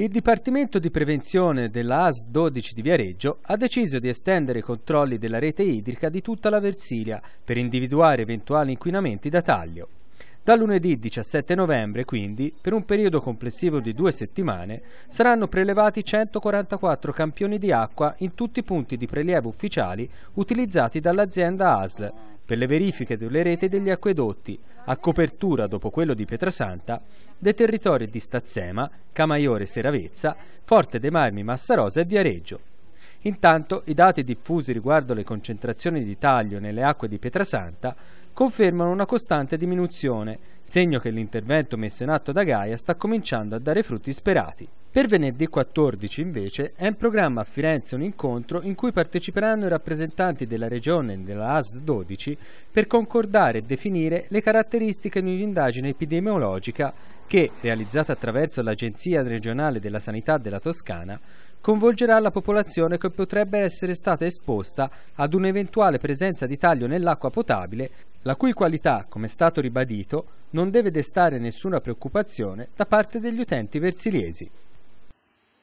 Il Dipartimento di Prevenzione della AS 12 di Viareggio ha deciso di estendere i controlli della rete idrica di tutta la Versilia per individuare eventuali inquinamenti da taglio. Dal lunedì 17 novembre, quindi, per un periodo complessivo di due settimane, saranno prelevati 144 campioni di acqua in tutti i punti di prelievo ufficiali utilizzati dall'azienda ASL per le verifiche delle reti degli acquedotti, a copertura, dopo quello di Pietrasanta, dei territori di Stazzema, Camaiore Seravezza, Forte dei Marmi Massarosa e Viareggio. Intanto i dati diffusi riguardo le concentrazioni di taglio nelle acque di Pietrasanta confermano una costante diminuzione, segno che l'intervento messo in atto da Gaia sta cominciando a dare frutti sperati. Per venerdì 14 invece è in programma a Firenze un incontro in cui parteciperanno i rappresentanti della regione e della AS 12 per concordare e definire le caratteristiche di un'indagine epidemiologica che, realizzata attraverso l'Agenzia regionale della sanità della Toscana, convolgerà la popolazione che potrebbe essere stata esposta ad un'eventuale presenza di taglio nell'acqua potabile, la cui qualità, come è stato ribadito, non deve destare nessuna preoccupazione da parte degli utenti versiliesi.